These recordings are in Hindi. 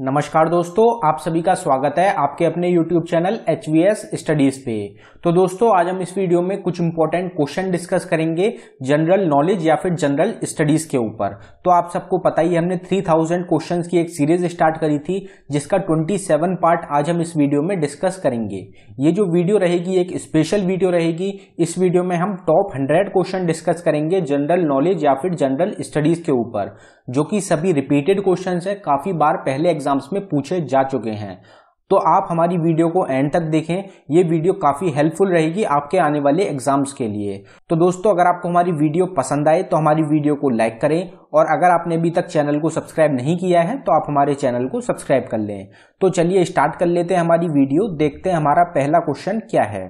नमस्कार दोस्तों आप सभी का स्वागत है आपके अपने YouTube channel H V S studies पे तो दोस्तों आज हम इस वीडियो में कुछ इंपॉर्टेंट क्वेश्चन डिस्कस करेंगे जनरल नॉलेज या फिर जनरल स्टडीज के ऊपर तो आप सबको पता ही हमने 3000 क्वेश्चंस की एक सीरीज स्टार्ट करी थी जिसका 27 पार्ट आज हम इस वीडियो में डिस्कस करेंगे ये जो वीडियो रहेगी एक स्पेशल वीडियो रहेगी इस वीडियो में हम टॉप हंड्रेड क्वेश्चन डिस्कस करेंगे जनरल नॉलेज या फिर जनरल स्टडीज के ऊपर जो कि सभी रिपीटेड क्वेश्चन है काफ़ी बार पहले एग्जाम्स में पूछे जा चुके हैं तो आप हमारी वीडियो को एंड तक देखें ये वीडियो काफ़ी हेल्पफुल रहेगी आपके आने वाले एग्जाम्स के लिए तो दोस्तों अगर आपको हमारी वीडियो पसंद आए तो हमारी वीडियो को लाइक करें और अगर आपने अभी तक चैनल को सब्सक्राइब नहीं किया है तो आप हमारे चैनल को सब्सक्राइब कर लें तो चलिए स्टार्ट कर लेते हैं हमारी वीडियो देखते हैं हमारा पहला क्वेश्चन क्या है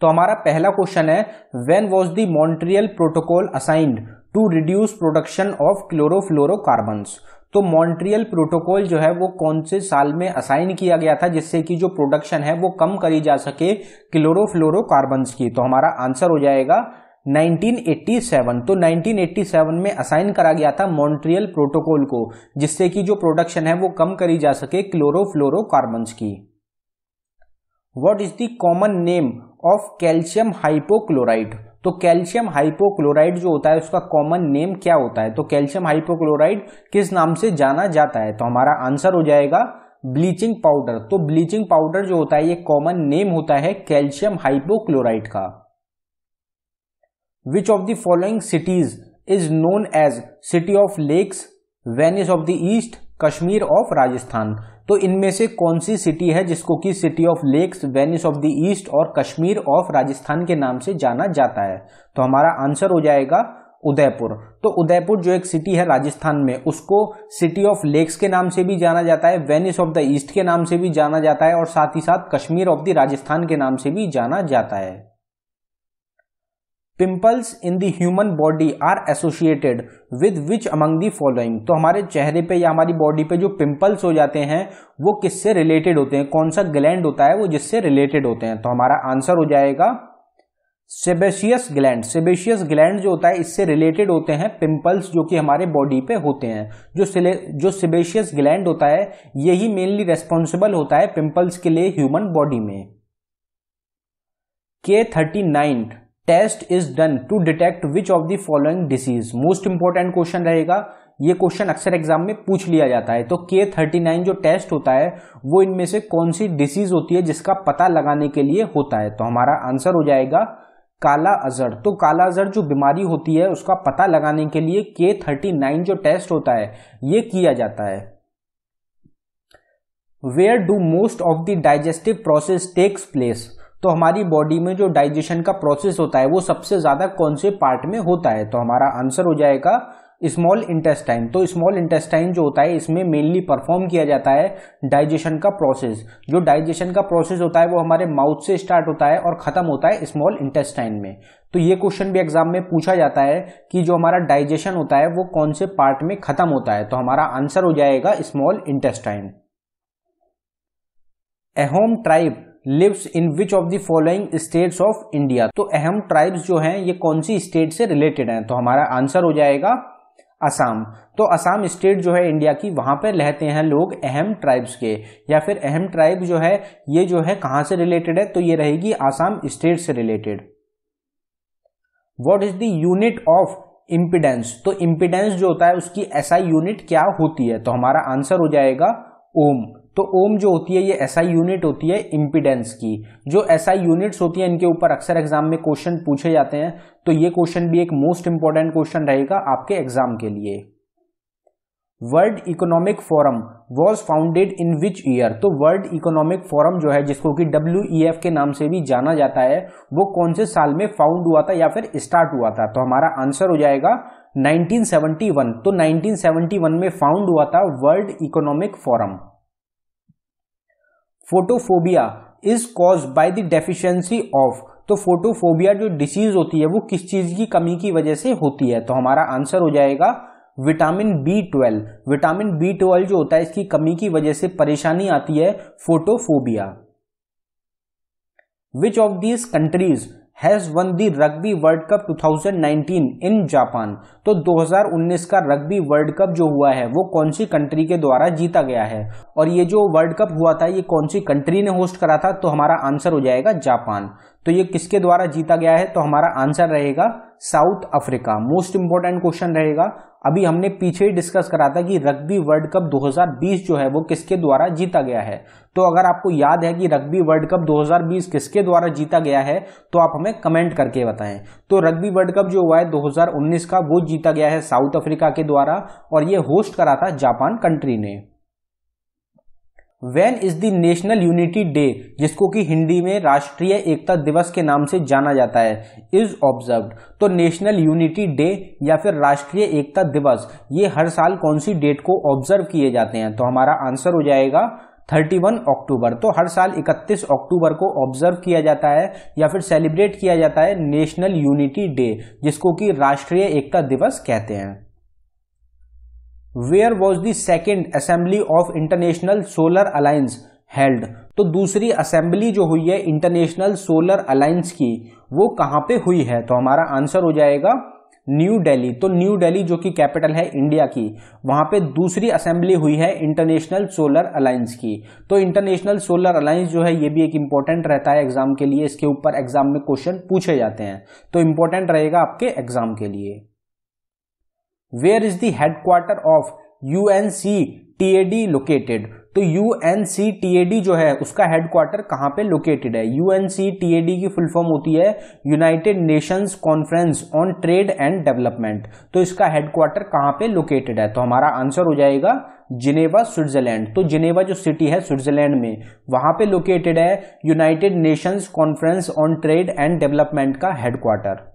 तो हमारा पहला क्वेश्चन है when was the Montreal Protocol assigned to reduce production of chlorofluorocarbons तो मॉन्ट्रियल प्रोटोकॉल जो है वो कौन से साल में असाइन किया गया था जिससे कि जो प्रोडक्शन है वो कम करी जा सके क्लोरोफ्लोरोकार्बन्स की तो हमारा आंसर हो जाएगा 1987 तो 1987 में असाइन करा गया था मॉन्ट्रियल प्रोटोकॉल को जिससे कि जो प्रोडक्शन है वो कम करी जा सके क्लोरोफ्लोरोकार्बन्स की what is the common name of calcium hypochloride तो कैल्शियम हाइपोक्लोराइड जो होता है उसका कॉमन नेम क्या होता है तो कैल्शियम हाइपोक्लोराइड किस नाम से जाना जाता है तो हमारा आंसर हो जाएगा ब्लीचिंग पाउडर तो ब्लीचिंग पाउडर जो होता है ये कॉमन नेम होता है कैल्शियम हाइपोक्लोराइड का which of the following cities is known as city of lakes Venice of the East Kashmir of Rajasthan तो इनमें से कौन सी सिटी है जिसको कि city of lakes Venice of the East और कश्मीर ऑफ राजस्थान के नाम से जाना जाता है तो हमारा आंसर हो जाएगा उदयपुर तो उदयपुर जो एक सिटी है राजस्थान में उसको सिटी ऑफ लेक्स के नाम से भी जाना जाता है वेनिस ऑफ द ईस्ट के नाम से भी जाना जाता है और साथ ही साथ कश्मीर ऑफ द राजस्थान के नाम से भी जाना जाता है pimples in the human body are associated with which among the following तो हमारे चेहरे पे या हमारी बॉडी पे जो पिंपल्स हो जाते हैं वो किससे रिलेटेड होते हैं कौन सा ग्लैंड होता है वो जिससे रिलेटेड होते हैं तो हमारा आंसर हो जाएगा सेबेशियस ग्लैंड सेबेशियस ग्लैंड जो होता है इससे रिलेटेड होते हैं पिंपल्स जो कि हमारे बॉडी पे होते हैं जो सिले जो सेबेशियस ग्लैंड होता है यही मेनली रेस्पॉन्सिबल होता है पिंपल्स के लिए ह्यूमन बॉडी में के thirty nine test is done to detect which of the following disease most important question रहेगा ये क्वेश्चन अक्सर एग्जाम में पूछ लिया जाता है तो के थर्टी नाइन जो टेस्ट होता है वो इनमें से कौन सी डिसीज होती है जिसका पता लगाने के लिए होता है तो हमारा आंसर हो जाएगा काला अजर तो काला अजर जो बीमारी होती है उसका पता लगाने के लिए के थर्टी नाइन जो टेस्ट होता है ये किया जाता है where do most of the digestive process takes place तो हमारी बॉडी में जो डाइजेशन का प्रोसेस होता है वो सबसे ज़्यादा कौन से पार्ट में होता है तो हमारा आंसर हो जाएगा स्मॉल इंटेस्टाइन तो स्मॉल इंटेस्टाइन जो होता है इसमें मेनली परफॉर्म किया जाता है डाइजेशन का प्रोसेस जो डाइजेशन का प्रोसेस होता है वो हमारे माउथ से स्टार्ट होता है और ख़त्म होता है स्मॉल इंटेस्टाइन में तो ये क्वेश्चन भी एग्जाम में पूछा जाता है कि जो हमारा डाइजेशन होता है वो कौन से पार्ट में ख़त्म होता है तो हमारा आंसर हो जाएगा small intestine Ahom tribe lives in which of the following states of India तो अहम ट्राइब्स जो हैं ये कौन सी स्टेट से रिलेटेड हैं तो हमारा आंसर हो जाएगा असम तो असम स्टेट जो है इंडिया की वहाँ पर रहते हैं लोग अहम ट्राइब्स के या फिर अहम ट्राइब जो है ये जो है कहाँ से रिलेटेड है तो ये रहेगी आसाम स्टेट से related what is the unit of impedance तो इम्पिडेंस जो होता है उसकी ऐसा यूनिट क्या होती है तो हमारा आंसर हो जाएगा ओम तो ओम जो होती है ये ऐसा यूनिट होती है इम्पिडेंस की जो ऐसा यूनिट्स होती हैं इनके ऊपर अक्सर एग्जाम में क्वेश्चन पूछे जाते हैं तो ये क्वेश्चन भी एक मोस्ट इंपॉर्टेंट क्वेश्चन रहेगा आपके एग्जाम के लिए World Economic Forum was founded in which year तो वर्ल्ड इकोनॉमिक फोरम जो है जिसको कि डब्ल्यू e के नाम से भी जाना जाता है वो कौन से साल में फाउंड हुआ था या फिर स्टार्ट हुआ था तो हमारा आंसर हो जाएगा 1971 तो 1971 में फाउंड हुआ था World Economic Forum photophobia is cause by the deficiency of तो फोटोफोबिया जो डिसीज होती है वो किस चीज की कमी की वजह से होती है तो हमारा आंसर हो जाएगा vitamin B twelve vitamin B twelve जो होता है इसकी कमी की वजह से परेशानी आती है photophobia which of these countries has won the rugby World Cup 2019 in Japan तो 2019 का रग्बी वर्ल्ड कप जो हुआ है वो कौन सी कंट्री के द्वारा जीता गया है और ये जो वर्ल्ड कप हुआ था ये कौन सी कंट्री ने होस्ट करा था तो हमारा आंसर हो जाएगा जापान तो ये किसके द्वारा जीता गया है तो हमारा आंसर रहेगा South Africa most important question रहेगा अभी हमने पीछे ही डिस्कस करा था कि रग्बी वर्ल्ड कप 2020 जो है वो किसके द्वारा जीता गया है तो अगर आपको याद है कि रग्बी वर्ल्ड कप 2020 किसके द्वारा जीता गया है तो आप हमें कमेंट करके बताएं तो रग्बी वर्ल्ड कप जो हुआ है 2019 का वो जीता गया है साउथ अफ्रीका के द्वारा और ये होस्ट करा था जापान कंट्री ने when is the national unity day जिसको कि हिंदी में राष्ट्रीय एकता दिवस के नाम से जाना जाता है इज ऑब्जर्व तो नेशनल यूनिटी डे या फिर राष्ट्रीय एकता दिवस ये हर साल कौन सी डेट को ऑब्जर्व किए जाते हैं तो हमारा आंसर हो जाएगा 31 अक्टूबर तो हर साल 31 अक्टूबर को ऑब्जर्व किया जाता है या फिर सेलिब्रेट किया जाता है नेशनल यूनिटी डे जिसको कि राष्ट्रीय एकता दिवस कहते हैं where was the second assembly of International Solar Alliance held तो दूसरी असेंबली जो हुई है इंटरनेशनल सोलर अलायंस की वो कहाँ पे हुई है तो हमारा आंसर हो जाएगा न्यू दिल्ली तो न्यू दिल्ली जो कि कैपिटल है इंडिया की वहां पे दूसरी असेंबली हुई है इंटरनेशनल सोलर अलायंस की तो इंटरनेशनल सोलर अलायंस जो है ये भी एक इंपॉर्टेंट रहता है एग्जाम के लिए इसके ऊपर एग्जाम में क्वेश्चन पूछे जाते हैं तो इंपॉर्टेंट रहेगा आपके एग्जाम के लिए where is the headquarter of U N C T A D located तो U N C T A D जो है उसका हेडक्वार्टर कहाँ पे लोकेटेड है U N C T A D की फुल फॉर्म होती है United Nations Conference on Trade and Development तो इसका हेडक्वार्टर कहाँ पे लोकेटेड है तो हमारा आंसर हो जाएगा जिनेवा स्विट्जरलैंड तो जिनेवा जो सिटी है स्विट्जरलैंड में वहां पे लोकेटेड है United Nations Conference on Trade and Development का headquarter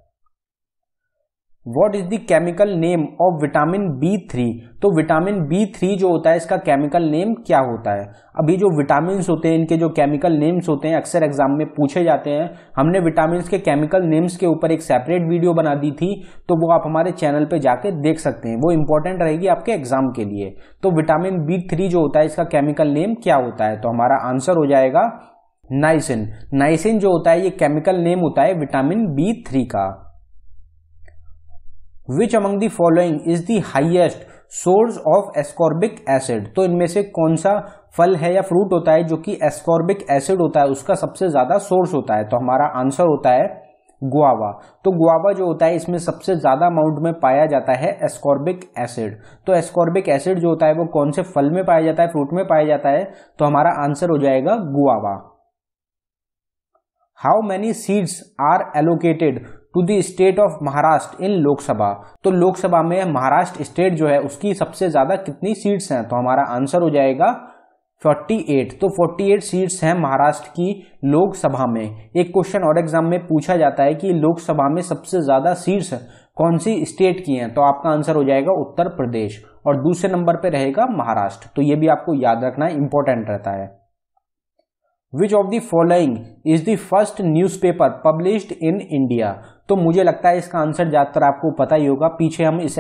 what is the chemical name of vitamin B three तो विटामिन बी थ्री जो होता है इसका केमिकल नेम क्या होता है अभी जो विटामिन होते हैं इनके जो केमिकल नेम्स होते हैं अक्सर एग्जाम में पूछे जाते हैं हमने विटामिन के केमिकल नेम्स के ऊपर एक सेपरेट वीडियो बना दी थी तो वो आप हमारे चैनल पर जाके देख सकते हैं वो इंपॉर्टेंट रहेगी आपके एग्जाम के लिए तो विटामिन बी थ्री जो होता है इसका केमिकल नेम क्या होता है तो हमारा आंसर हो जाएगा नाइसिन नाइसिन जो होता है ये केमिकल नेम होता है विटामिन बी थ्री का which among the following is the highest source of ascorbic acid तो इनमें से कौन सा फल है या फ्रूट होता है जो कि एस्कॉर्बिक एसिड होता है उसका सबसे ज्यादा सोर्स होता है तो हमारा आंसर होता है गुआवा तो गुआवा जो होता है इसमें सबसे ज्यादा अमाउंट में पाया जाता है एस्कॉर्बिक एसिड तो एस्कॉर्बिक एसिड जो होता है वो कौन से फल में पाया जाता है फ्रूट में पाया जाता है तो हमारा आंसर हो जाएगा guava how many seeds are allocated to the state of Maharashtra in Lok Sabha तो लोकसभा में महाराष्ट्र स्टेट जो है उसकी सबसे ज़्यादा कितनी सीट्स हैं तो हमारा आंसर हो जाएगा 48 तो 48 सीट्स हैं महाराष्ट्र की लोकसभा में एक क्वेश्चन और एग्जाम में पूछा जाता है कि लोकसभा में सबसे ज़्यादा सीट्स कौन सी स्टेट की हैं तो आपका आंसर हो जाएगा उत्तर प्रदेश और दूसरे नंबर पर रहेगा महाराष्ट्र तो ये भी आपको याद रखना इंपॉर्टेंट रहता है of of following is the first newspaper published in India तो मुझे लगता है इसका आंसर ज़्यादातर आपको पता ही होगा पीछे हम इस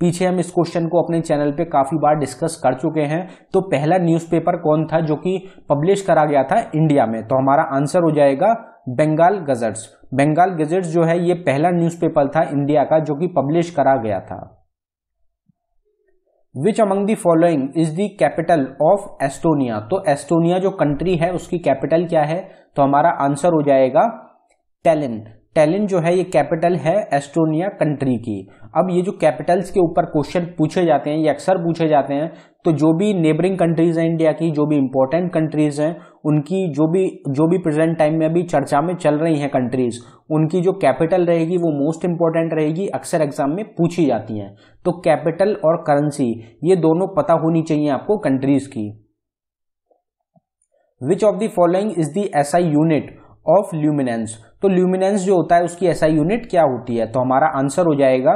पीछे हम इस क्वेश्चन को अपने चैनल पे काफ़ी बार डिस्कस कर चुके हैं तो पहला न्यूज़पेपर कौन था जो कि पब्लिश करा गया था इंडिया में तो हमारा आंसर हो जाएगा बंगाल गजट्स बंगाल गजट्स जो है ये पहला न्यूज़पेपर था इंडिया का जो कि पब्लिश करा गया था which among the following is the capital of Estonia तो एस्टोनिया जो कंट्री है उसकी कैपिटल क्या है तो हमारा आंसर हो जाएगा टेलिन टैलिन जो है ये कैपिटल है एस्टोनिया कंट्री की अब ये जो कैपिटल्स के ऊपर क्वेश्चन पूछे जाते हैं ये अक्सर पूछे जाते हैं तो जो भी नेबरिंग कंट्रीज हैं इंडिया की जो भी इंपॉर्टेंट कंट्रीज हैं उनकी जो भी जो भी प्रेजेंट टाइम में अभी चर्चा में चल रही हैं कंट्रीज उनकी जो कैपिटल रहेगी वो मोस्ट इंपॉर्टेंट रहेगी अक्सर एग्जाम में पूछी जाती हैं तो कैपिटल और करेंसी ये दोनों पता होनी चाहिए आपको कंट्रीज की which of the following is the I unit of luminance तो ल्यूमिनेंस जो होता है उसकी ऐसा यूनिट क्या होती है तो हमारा आंसर हो जाएगा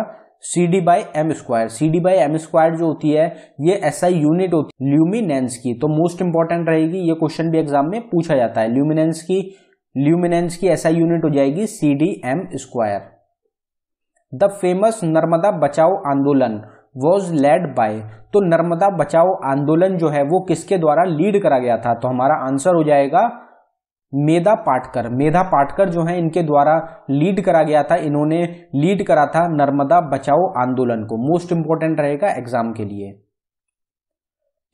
C D by M square C D by M square जो होती है ये ऐसा यूनिट होती है ल्यूमिनेंस की तो मोस्ट इंपॉर्टेंट रहेगी ये क्वेश्चन भी एग्जाम में पूछा जाता है ल्यूमिनेंस की ल्यूमिनेंस की ऐसा यूनिट हो जाएगी C D M square the famous Narmada Bachao Andolan was led by तो नर्मदा बचाओ आंदोलन जो है वो किसके द्वारा लीड करा गया था तो हमारा आंसर हो जाएगा मेधा पाटकर मेधा पाटकर जो है इनके द्वारा लीड करा गया था इन्होंने लीड करा था नर्मदा बचाओ आंदोलन को मोस्ट इंपॉर्टेंट रहेगा एग्जाम के लिए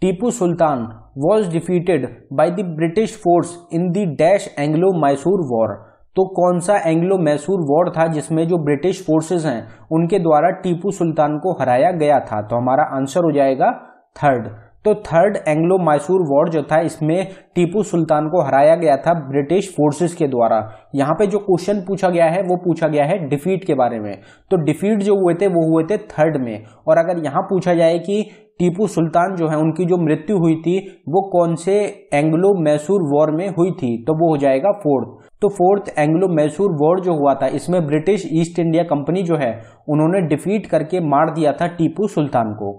Tipu Sultan was defeated by the British force in the dash Anglo Mysore war तो कौन सा एंग्लो मैसूर वॉर था जिसमें जो ब्रिटिश फोर्सेस हैं उनके द्वारा टीपू सुल्तान को हराया गया था तो हमारा आंसर हो जाएगा थर्ड तो थर्ड एंग्लो मैसूर वॉर जो था इसमें टीपू सुल्तान को हराया गया था ब्रिटिश फोर्सेस के द्वारा यहाँ पे जो क्वेश्चन पूछा गया है वो पूछा गया है डिफीट के बारे में तो डिफीट जो हुए थे वो हुए थे थर्ड में और अगर यहाँ पूछा जाए कि टीपू सुल्तान जो है उनकी जो मृत्यु हुई थी वो कौन से एंग्लो मैसूर वॉर में हुई थी तो वो हो जाएगा फोर्थ तो फोर्थ एंग्लो मैसूर वॉर जो हुआ था इसमें ब्रिटिश ईस्ट इंडिया कंपनी जो है उन्होंने डिफीट करके मार दिया था टीपू सुल्तान को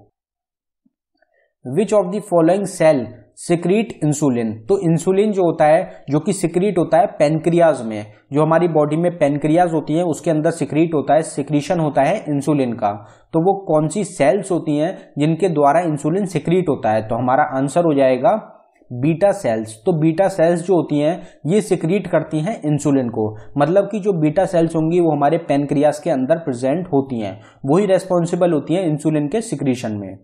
which of the following cell secrete insulin तो इंसुलिन जो होता है जो कि सिक्रीट होता है पेनक्रियाज में जो हमारी बॉडी में पेनक्रियाज होती है उसके अंदर सिक्रीट होता है सिक्रीशन होता है इंसुलिन का तो वो कौन सी सेल्स होती हैं जिनके द्वारा इंसुलिन सिक्रीट होता है तो हमारा आंसर हो जाएगा बीटा सेल्स तो बीटा सेल्स जो होती हैं ये सिक्रीट करती हैं इंसुलिन को मतलब कि जो बीटा सेल्स होंगी वो हमारे पेनक्रियाज के अंदर प्रेजेंट होती हैं वही रेस्पॉन्सिबल होती हैं इंसुलिन के सिक्रीशन में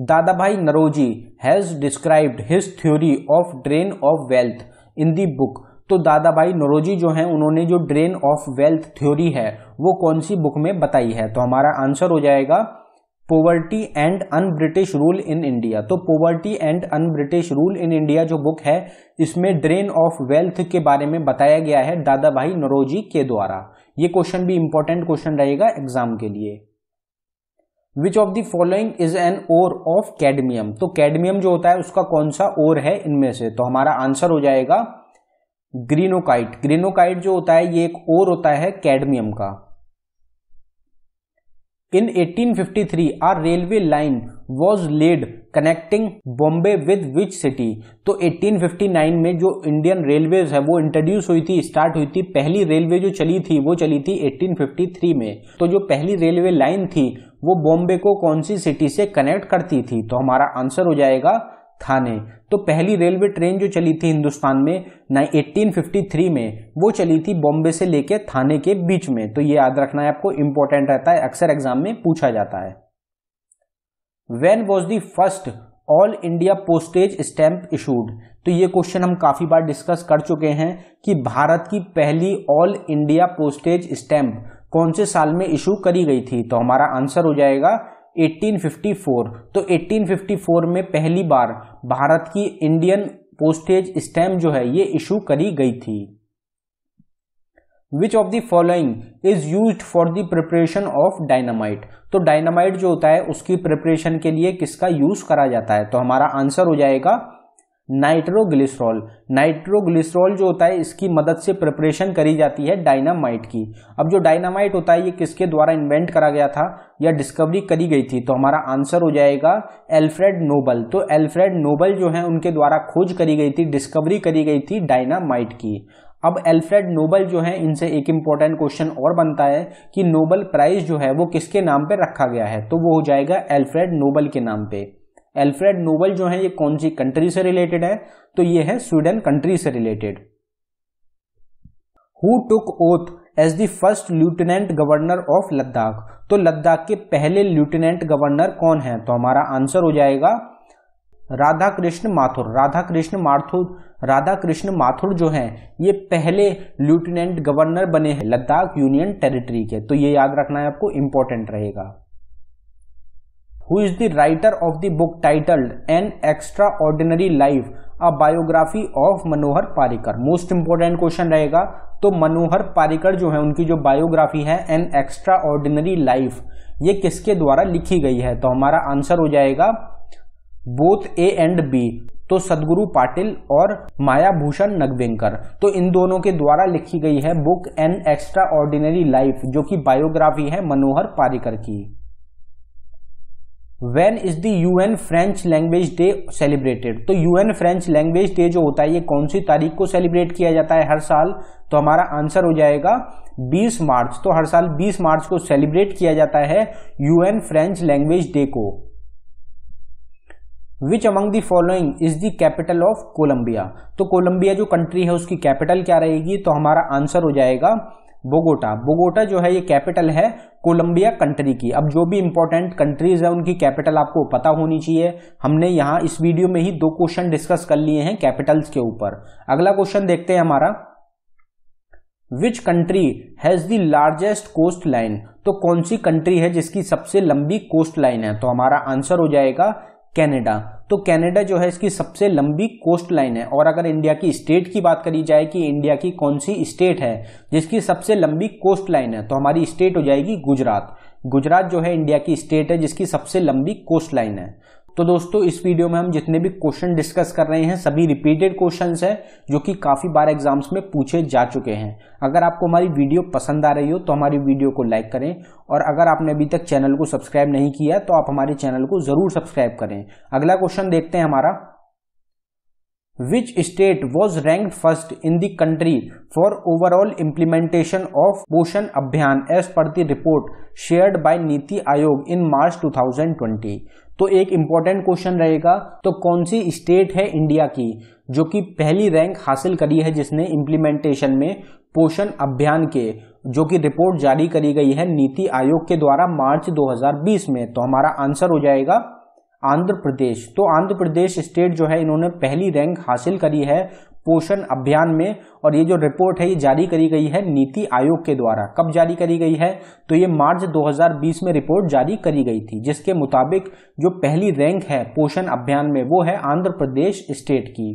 Dadabhai Naoroji has described his theory of drain of wealth in the book तो दादा भाई नरोजी जो हैं उन्होंने जो ड्रेन ऑफ वेल्थ थ्योरी है वो कौन सी बुक में बताई है तो हमारा आंसर हो जाएगा poverty and un British rule in India तो poverty and un British rule in India जो बुक है इसमें ड्रेन ऑफ वेल्थ के बारे में बताया गया है दादा भाई नरोजी के द्वारा ये क्वेश्चन भी इंपॉर्टेंट क्वेश्चन रहेगा एग्जाम के लिए which of the following is an ore of cadmium तो कैडमियम जो होता है उसका कौन सा ओर है इनमें से तो हमारा आंसर हो जाएगा ग्रीनोकाइट ग्रीनोकाइट जो होता है ये एक ओर होता है कैडमियम का In 1853, a railway line was laid connecting Bombay with which city तो 1859 में जो इंडियन रेलवे है वो इंट्रोड्यूस हुई थी स्टार्ट हुई थी पहली रेलवे जो चली थी वो चली थी 1853 में तो जो पहली रेलवे लाइन थी वो बॉम्बे को कौन सी सिटी से कनेक्ट करती थी तो हमारा आंसर हो जाएगा थाने तो पहली रेलवे ट्रेन जो चली थी हिंदुस्तान में ना 1853 में वो चली थी बॉम्बे से लेकर थाने के बीच में तो ये याद रखना है आपको इंपॉर्टेंट रहता है अक्सर एग्जाम में पूछा जाता है when was the first all India postage stamp issued तो ये क्वेश्चन हम काफ़ी बार डिस्कस कर चुके हैं कि भारत की पहली ऑल इंडिया पोस्टेज स्टैंप कौन से साल में इशू करी गई थी तो हमारा आंसर हो जाएगा 1854 तो 1854 में पहली बार भारत की इंडियन पोस्टेज स्टैम्प जो है ये इशू करी गई थी which of the following is use for the preparation of dynamite तो डायनामाइट जो होता है उसकी प्रिपरेशन के लिए किसका यूज करा जाता है तो हमारा आंसर हो जाएगा नाइट्रोग्लिसरॉल नाइट्रोग्लिसरॉल जो होता है इसकी मदद से प्रिपरेशन करी जाती है डायनामाइट की अब जो डायनामाइट होता है ये किसके द्वारा इन्वेंट करा गया था या डिस्कवरी करी गई थी तो हमारा आंसर हो जाएगा एल्फ्रेड नोबल तो एल्फ्रेड नोबल जो है उनके द्वारा खोज करी गई थी डिस्कवरी करी गई थी डायनामाइट की अब एल्फ्रेड नोबल जो है इनसे एक इम्पॉर्टेंट क्वेश्चन और बनता है कि नोबल प्राइज जो है वो किसके नाम पर रखा गया है तो वो हो जाएगा एल्फ्रेड नोबल के नाम पर एल्फ्रेड नोबल जो है ये कौन सी कंट्री से रिलेटेड है तो ये है स्वीडन कंट्री से related who took oath as the first lieutenant governor of Ladakh तो लद्दाख के पहले लेफ्टिनेंट गवर्नर कौन है तो हमारा आंसर हो जाएगा राधा कृष्ण माथुर राधा कृष्ण माथुर राधा कृष्ण माथुर जो हैं ये पहले लेफ्टिनेंट गवर्नर बने हैं लद्दाख यूनियन टेरिटरी के तो ये याद रखना है आपको इंपॉर्टेंट रहेगा who is the writer of the book titled an extraordinary life a biography of Manohar Parrikar most important question रहेगा तो मनोहर पारिकर जो है उनकी जो बायोग्राफी है एन एक्स्ट्रा ऑर्डिनरी लाइफ ये किसके द्वारा लिखी गई है तो हमारा आंसर हो जाएगा बोथ ए एंड बी तो सदगुरु पाटिल और माया भूषण नगवेंकर तो इन दोनों के द्वारा लिखी गई है book an extraordinary life जो कि बायोग्राफी है मनोहर पारिकर की when is the U N French language day celebrated तो U N French language day जो होता है ये कौन सी तारीख को सेलिब्रेट किया जाता है हर साल तो हमारा आंसर हो जाएगा 20 मार्च तो हर साल 20 मार्च को सेलिब्रेट किया जाता है U N French language day को which among the following is the capital of Colombia तो कोलंबिया जो कंट्री है उसकी कैपिटल क्या रहेगी तो हमारा आंसर हो जाएगा बोगोटा बोगोटा जो है ये कैपिटल है कोलंबिया कंट्री की अब जो भी इंपॉर्टेंट कंट्रीज है उनकी कैपिटल आपको पता होनी चाहिए हमने यहां इस वीडियो में ही दो क्वेश्चन डिस्कस कर लिए हैं कैपिटल्स के ऊपर अगला क्वेश्चन देखते हैं हमारा which country has the largest coastline तो कौन सी कंट्री है जिसकी सबसे लंबी कोस्ट लाइन है तो हमारा आंसर हो जाएगा कैनेडा तो कनाडा जो है इसकी सबसे लंबी कोस्ट लाइन है और अगर इंडिया की स्टेट की बात करी जाए कि इंडिया की कौन सी स्टेट है जिसकी सबसे लंबी कोस्ट लाइन है तो हमारी स्टेट हो जाएगी गुजरात गुजरात जो है इंडिया की स्टेट है जिसकी सबसे लंबी कोस्ट लाइन है तो दोस्तों इस वीडियो में हम जितने भी क्वेश्चन डिस्कस कर रहे हैं सभी रिपीटेड क्वेश्चंस हैं जो कि काफ़ी बार एग्जाम्स में पूछे जा चुके हैं अगर आपको हमारी वीडियो पसंद आ रही हो तो हमारी वीडियो को लाइक करें और अगर आपने अभी तक चैनल को सब्सक्राइब नहीं किया तो आप हमारे चैनल को ज़रूर सब्सक्राइब करें अगला क्वेश्चन देखते हैं हमारा which state was ranked first in the country for overall implementation of Poshan Abhiyan as per the report shared by Niti Aayog in March 2020 तो एक इम्पॉर्टेंट क्वेश्चन रहेगा तो कौन सी स्टेट है इंडिया की जो कि पहली रैंक हासिल करी है जिसने इम्प्लीमेंटेशन में पोषण अभियान के जो कि रिपोर्ट जारी करी गई है नीति आयोग के द्वारा मार्च 2020 में तो हमारा आंसर हो जाएगा आंध्र प्रदेश तो आंध्र प्रदेश स्टेट जो है इन्होंने पहली रैंक हासिल करी है पोषण अभियान में और ये जो रिपोर्ट है ये जारी करी गई है नीति आयोग के द्वारा कब जारी करी गई है तो ये मार्च 2020 में रिपोर्ट जारी करी गई थी जिसके मुताबिक जो पहली रैंक है पोषण अभियान में वो है आंध्र प्रदेश स्टेट की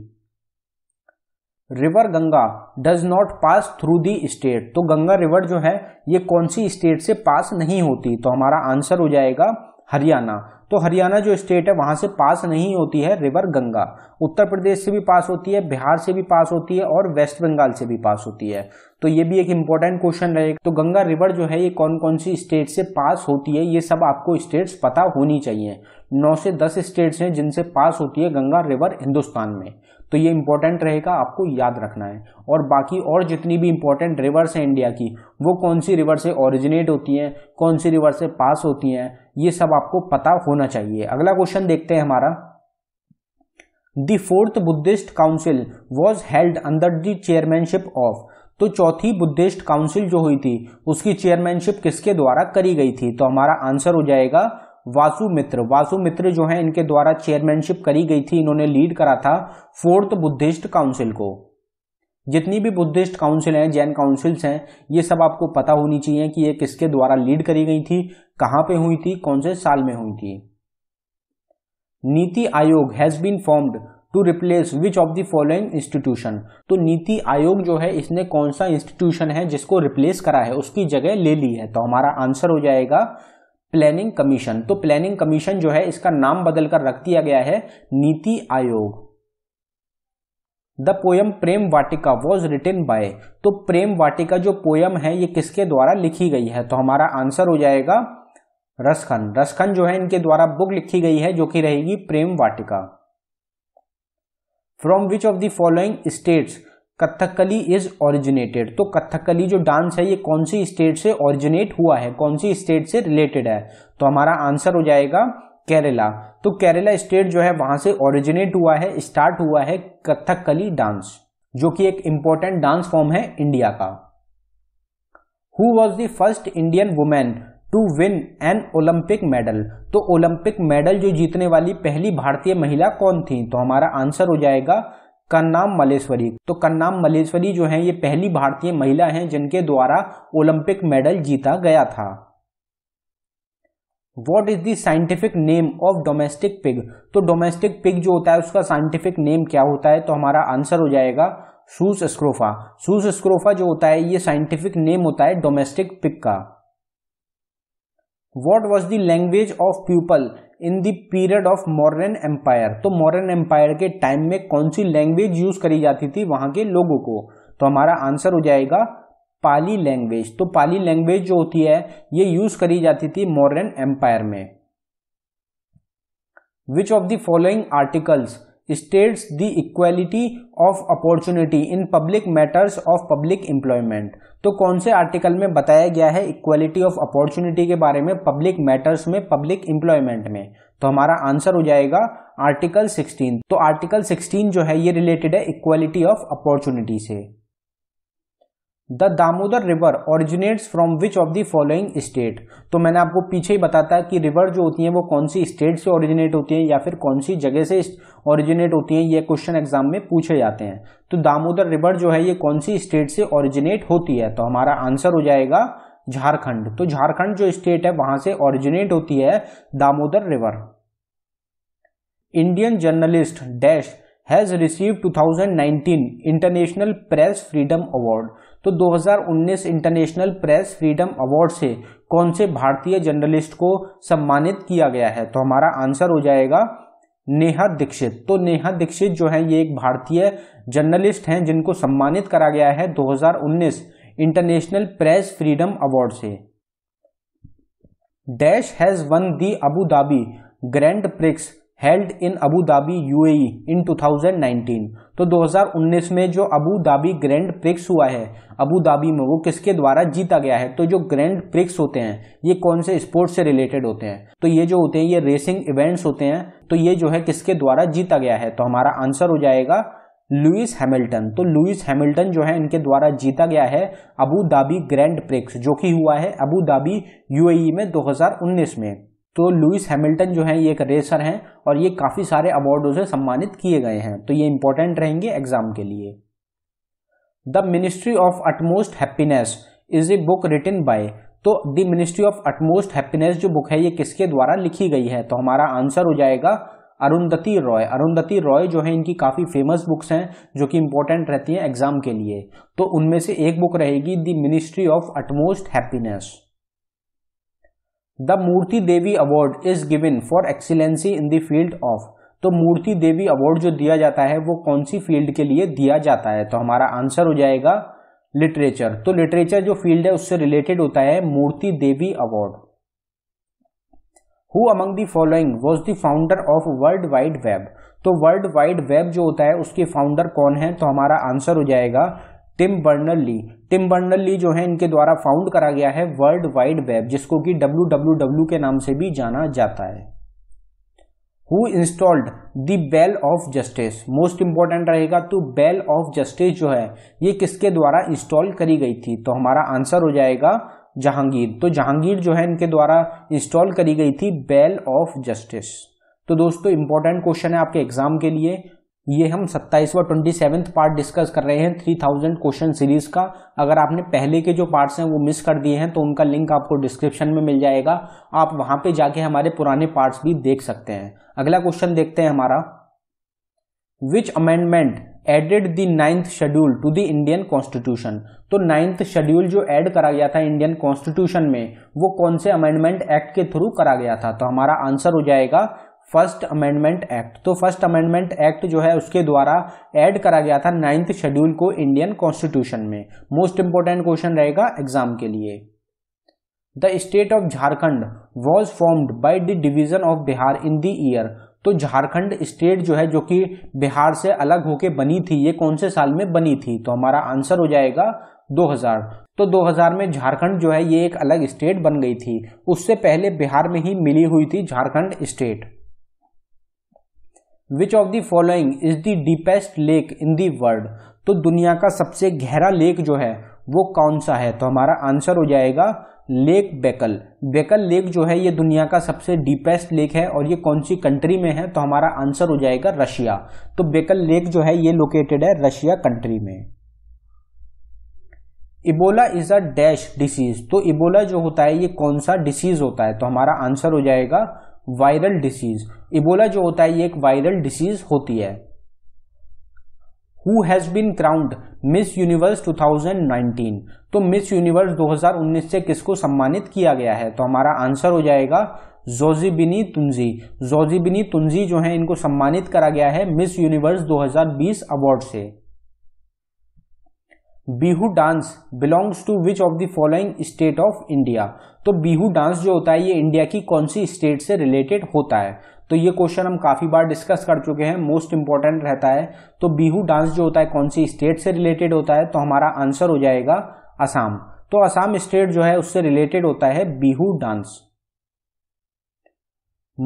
river Ganga does not pass through the state तो गंगा रिवर जो है ये कौन सी स्टेट से पास नहीं होती तो हमारा आंसर हो जाएगा हरियाणा तो हरियाणा जो स्टेट है वहाँ से पास नहीं होती है रिवर गंगा उत्तर प्रदेश से भी पास होती है बिहार से भी पास होती है और वेस्ट बंगाल से भी पास होती है तो ये भी एक इम्पॉर्टेंट क्वेश्चन रहेगा तो गंगा रिवर जो है ये कौन कौन सी स्टेट से पास होती है ये सब आपको स्टेट्स पता होनी चाहिए नौ से दस स्टेट्स हैं जिनसे पास होती है गंगा रिवर हिंदुस्तान में तो ये इंपॉर्टेंट रहेगा आपको याद रखना है और बाकी और जितनी भी इंपॉर्टेंट रिवर्स हैं इंडिया की वो कौन सी रिवर से ओरिजिनेट होती हैं कौन सी रिवर से पास होती हैं ये सब आपको पता होना चाहिए अगला क्वेश्चन देखते हैं हमारा the fourth Buddhist council was held under the chairmanship of तो चौथी बुद्धिस्ट काउंसिल जो हुई थी उसकी चेयरमैनशिप किसके द्वारा करी गई थी तो हमारा आंसर हो जाएगा वासु मित्र वासु मित्र जो है इनके द्वारा चेयरमैनशिप करी गई थी इन्होंने लीड करा था फोर्थ बुद्धिस्ट काउंसिल को जितनी भी बुद्धिस्ट काउंसिल हैं जैन काउंसिल्स हैं ये सब आपको पता होनी चाहिए कि ये किसके द्वारा लीड करी गई थी कहाँ पे हुई थी कौन से साल में हुई थी NITI Aayog has been formed to replace which of the following institution तो नीति आयोग जो है इसने कौन सा इंस्टीट्यूशन है जिसको रिप्लेस करा है उसकी जगह ले ली है तो हमारा आंसर हो जाएगा प्लानिंग कमीशन तो प्लानिंग कमीशन जो है इसका नाम बदलकर रख दिया गया है NITI Aayog the poem Prem Vatika was written by तो प्रेम वाटिका जो पोयम है ये किसके द्वारा लिखी गई है तो हमारा आंसर हो जाएगा रसखन रसखन जो है इनके द्वारा बुक लिखी गई है जो कि रहेगी Prem Vatika from which of the following states Kathakali is originated तो कथकली जो डांस है ये कौन सी स्टेट से ऑरिजिनेट हुआ है कौन सी स्टेट से रिलेटेड है तो हमारा आंसर हो जाएगा केरला तो केरला स्टेट जो है वहां से ओरिजिनेट हुआ है स्टार्ट हुआ है कथकली डांस जो कि एक इंपॉर्टेंट डांस फॉर्म है इंडिया का who was the first Indian women to win an Olympic medal तो ओलंपिक मेडल जो जीतने वाली पहली भारतीय महिला कौन थी तो हमारा आंसर हो जाएगा कन्नाम मलेश्वरी तो कन्नाम मलेश्वरी जो है ये पहली भारतीय महिला हैं जिनके द्वारा ओलंपिक मेडल जीता गया था what is the scientific name of domestic pig तो डोमेस्टिक पिग जो होता है उसका साइंटिफिक नेम क्या होता है तो हमारा आंसर हो जाएगा सूस स्क्रोफा सूस स्क्रोफा जो होता है ये साइंटिफिक नेम होता है डोमेस्टिक पिग का what was the language of people in period period of modern empire तो मॉडर्न एम्पायर के टाइम में कौन सी लैंग्वेज यूज करी जाती थी वहां के लोगों को तो हमारा आंसर हो जाएगा पाली लैंग्वेज तो पाली लैंग्वेज जो होती है ये यूज करी जाती थी मॉडर्न एम्पायर में which of the following articles states the equality of opportunity in public matters of public employment तो कौन से आर्टिकल में बताया गया है इक्वलिटी ऑफ अपॉर्चुनिटी के बारे में पब्लिक मैटर्स में पब्लिक एम्प्लॉयमेंट में तो हमारा आंसर हो जाएगा आर्टिकल 16 तो आर्टिकल 16 जो है ये रिलेटेड है इक्वेलिटी ऑफ अपॉर्चुनिटी से the Damodar river originates from which of the following state तो मैंने आपको पीछे ही बताता है कि रिवर जो होती है वो कौन सी स्टेट से ऑरिजिनेट होती है या फिर कौन सी जगह से ऑरिजिनेट होती है ये क्वेश्चन एग्जाम में पूछे जाते हैं तो दामोदर रिवर जो है ये कौन सी स्टेट से ऑरिजिनेट होती है तो हमारा आंसर हो जाएगा झारखंड तो झारखंड जो स्टेट है वहां से ऑरिजिनेट होती है Damodar river Indian journalist dash has receive 2019 international press freedom award तो 2019 इंटरनेशनल प्रेस फ्रीडम अवार्ड से कौन से भारतीय जर्नलिस्ट को सम्मानित किया गया है तो हमारा आंसर हो जाएगा नेहा दीक्षित तो नेहा दीक्षित जो है ये एक भारतीय जर्नलिस्ट हैं जिनको सम्मानित करा गया है 2019 इंटरनेशनल प्रेस फ्रीडम अवार्ड से dash has won the Abu Dhabi grand prix held in Abu Dhabi UAE in 2019 तो 2019 में जो अबू धाबी ग्रैंड प्रिक्स हुआ है अबू धाबी में वो किसके द्वारा जीता गया है तो जो ग्रैंड प्रिक्स होते हैं ये कौन से स्पोर्ट्स से रिलेटेड होते हैं तो ये जो होते हैं ये रेसिंग इवेंट्स होते हैं तो ये जो है किसके द्वारा जीता गया है तो हमारा आंसर हो जाएगा लुइस हैमिल्टन तो लुइस हैमिल्टन जो है इनके द्वारा जीता गया है अबू धाबी ग्रैंड प्रिक्स जो कि हुआ है अबू धाबी यूएई में 2019 में तो लुइस हैमिल्टन जो है ये एक रेसर हैं और ये काफ़ी सारे अवार्डों से सम्मानित किए गए हैं तो ये इंपॉर्टेंट रहेंगे एग्जाम के लिए the ministry of utmost happiness is a book written by तो the ministry of utmost happiness जो बुक है ये किसके द्वारा लिखी गई है तो हमारा आंसर हो जाएगा अरुंधति रॉय अरुंधति रॉय जो है इनकी काफ़ी फेमस बुक्स हैं जो कि इंपॉर्टेंट रहती हैं एग्जाम के लिए तो उनमें से एक बुक रहेगी the ministry of utmost happiness the Moorti Devi award is given for excellency in the field of तो मूर्ति देवी अवार्ड जो दिया जाता है वो कौन सी फील्ड के लिए दिया जाता है तो हमारा आंसर हो जाएगा लिटरेचर तो लिटरेचर जो फील्ड है उससे रिलेटेड होता है Moorti Devi award who among the following was the founder of world wide web तो वर्ल्ड वाइड वेब जो होता है उसके फाउंडर कौन है तो हमारा आंसर हो जाएगा Tim Berners Lee Tim Berners Lee जो है इनके द्वारा फाउंड करा गया है वर्ल्ड वाइड वेब जिसको कि डब्ल्यू के नाम से भी जाना जाता है who installed the bell of justice most important रहेगा तो बेल ऑफ जस्टिस जो है ये किसके द्वारा इंस्टॉल करी गई थी तो हमारा आंसर हो जाएगा जहांगीर तो जहांगीर जो है इनके द्वारा इंस्टॉल करी गई थी बेल ऑफ जस्टिस तो दोस्तों इंपॉर्टेंट क्वेश्चन है आपके एग्जाम के लिए ये हम सत्ताईसवा ट्वेंटी सेवन्थ पार्ट डिस्कस कर रहे हैं थ्री थाउजेंड क्वेश्चन सीरीज का अगर आपने पहले के जो पार्ट्स हैं वो मिस कर दिए हैं तो उनका लिंक आपको डिस्क्रिप्शन में मिल जाएगा आप वहां पे जाके हमारे पुराने पार्ट्स भी देख सकते हैं अगला क्वेश्चन देखते हैं हमारा which amendment added the ninth schedule to the Indian constitution तो नाइन्थ शेड्यूल जो एड करा गया था इंडियन कॉन्स्टिट्यूशन में वो कौन से अमेंडमेंट एक्ट के थ्रू करा गया था तो हमारा आंसर हो जाएगा फर्स्ट अमेंडमेंट एक्ट तो फर्स्ट अमेंडमेंट एक्ट जो है उसके द्वारा ऐड करा गया था नाइन्थ शेड्यूल को इंडियन कॉन्स्टिट्यूशन में मोस्ट इंपॉर्टेंट क्वेश्चन रहेगा एग्जाम के लिए the state of Jharkhand was formed by the division of Bihar in the year तो झारखंड स्टेट जो है जो कि बिहार से अलग होके बनी थी ये कौन से साल में बनी थी तो हमारा आंसर हो जाएगा 2000 तो 2000 में झारखंड जो है ये एक अलग स्टेट बन गई थी उससे पहले बिहार में ही मिली हुई थी Jharkhand state which of the following is the deepest lake in the world तो दुनिया का सबसे गहरा लेक जो है वो कौन सा है तो हमारा आंसर हो जाएगा लेक बेकल बेकल लेक जो है ये दुनिया का सबसे डीपेस्ट लेक है और ये कौन सी कंट्री में है तो हमारा आंसर हो जाएगा रशिया तो बेकल लेक जो है ये लोकेटेड है रशिया कंट्री में Ebola is a dash disease तो इबोला जो होता है ये कौन सा डिसीज होता है तो हमारा आंसर हो जाएगा वायरल डिसीज इबोला जो होता है ये एक वायरल डिसीज होती है who has been crowned Miss Universe 2019 तो मिस यूनिवर्स 2019 से किसको सम्मानित किया गया है तो हमारा आंसर हो जाएगा जोजिबिनी तुंजी जोजिबिनी तुंजी जो है इनको सम्मानित करा गया है मिस यूनिवर्स 2020 अवार्ड से Bihu dance belongs to which of the following state of India तो बिहू डांस जो होता है ये इंडिया की कौन सी स्टेट से रिलेटेड होता है तो ये क्वेश्चन हम काफ़ी बार डिस्कस कर चुके हैं मोस्ट इंपॉर्टेंट रहता है तो बिहू डांस जो होता है कौन सी स्टेट से रिलेटेड होता है तो हमारा आंसर हो जाएगा असम तो असम स्टेट जो है उससे रिलेटेड होता है Bihu dance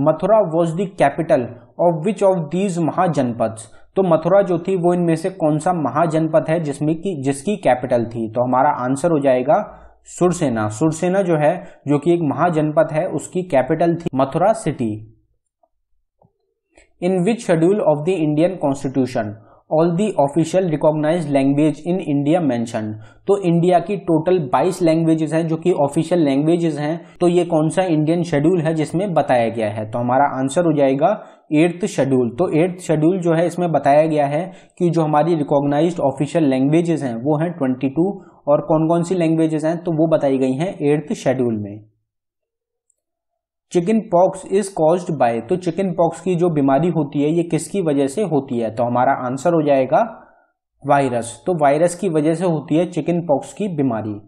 Mathura was the capital of which of these Mahajanapada तो मथुरा जो थी वो इनमें से कौन सा महाजनपद है जिसमें की जिसकी कैपिटल थी तो हमारा आंसर हो जाएगा सुरसेना सुरसेना जो है जो कि एक महाजनपद है उसकी कैपिटल थी Mathura city in which schedule of the Indian constitution all the official recognise language in India mention तो इंडिया की टोटल 22 लैंग्वेजेस हैं जो कि ऑफिशियल लैंग्वेजेस हैं तो ये कौन सा इंडियन शेड्यूल है जिसमें बताया गया है तो हमारा आंसर हो जाएगा एट्थ शेड्यूल तो एट्थ शेड्यूल जो है इसमें बताया गया है कि जो हमारी रिकॉग्नाइज ऑफिशियल लैंग्वेजेस हैं वो हैं 22 और कौन कौन सी लैंग्वेजेस हैं तो वो बताई गई हैं एट्थ शेड्यूल में chickenpox is caused by तो चिकन पॉक्स की जो बीमारी होती है ये किसकी वजह से होती है तो हमारा आंसर हो जाएगा वायरस तो वायरस की वजह से होती है चिकन पॉक्स की बीमारी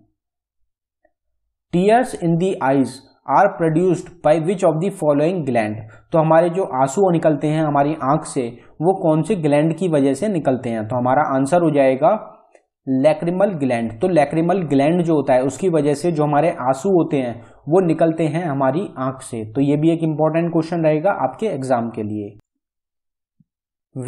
tears in the eyes are produced by which of the following gland तो हमारे जो आंसू निकलते हैं हमारी आंख से वो कौन से ग्लैंड की वजह से निकलते हैं तो हमारा आंसर हो जाएगा लैक्रिमल ग्लैंड तो लैक्रिमल ग्लैंड जो होता है उसकी वजह से जो हमारे आंसू होते हैं वो निकलते हैं हमारी आंख से तो ये भी एक इंपॉर्टेंट क्वेश्चन रहेगा आपके एग्जाम के लिए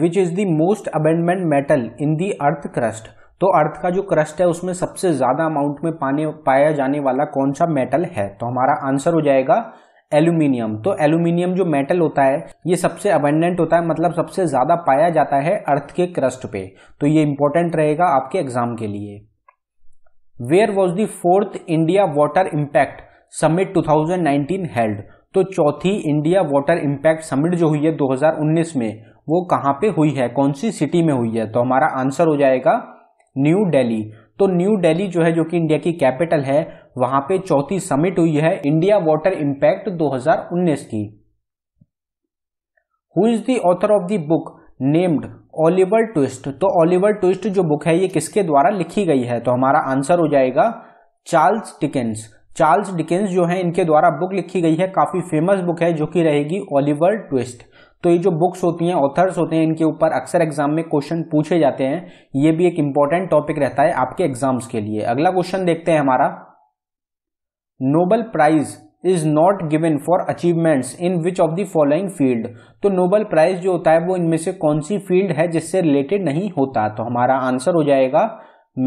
which is the most abundant metal in the earth crust तो अर्थ का जो क्रस्ट है उसमें सबसे ज्यादा अमाउंट में पाने पाया जाने वाला कौन सा मेटल है तो हमारा आंसर हो जाएगा एल्यूमिनियम तो एल्यूमिनियम जो मेटल होता है ये सबसे अबेंडेंट होता है मतलब सबसे ज़्यादा पाया जाता है अर्थ के क्रस्ट पे तो ये इंपॉर्टेंट रहेगा आपके एग्जाम के लिए where was the fourth India water impact summit 2019 held तो चौथी इंडिया वॉटर इम्पैक्ट समिट जो हुई है 2019 में वो कहां पे हुई है कौन सी सिटी में हुई है तो हमारा आंसर हो जाएगा न्यू दिल्ली तो न्यू दिल्ली जो है जो कि इंडिया की कैपिटल है वहां पे चौथी समिट हुई है इंडिया वाटर इम्पैक्ट 2019 की who is the author of the book named Oliver Twist तो ओलिवर ट्विस्ट जो बुक है ये किसके द्वारा लिखी गई है तो हमारा आंसर हो जाएगा चार्ल्स डिकेंस चार्ल्स डिकेंस जो है इनके द्वारा बुक लिखी गई है काफी फेमस बुक है जो कि रहेगी ओलिवर ट्विस्ट तो ये जो बुक्स होती हैं ऑथर्स होते हैं इनके ऊपर अक्सर एग्जाम में क्वेश्चन पूछे जाते हैं ये भी एक इंपॉर्टेंट टॉपिक रहता है आपके एग्जाम्स के लिए अगला क्वेश्चन देखते हैं हमारा Nobel prize is not given for achievements in which of the following field तो नोबल प्राइज जो होता है वो इनमें से कौन सी फील्ड है जिससे रिलेटेड नहीं होता तो हमारा आंसर हो जाएगा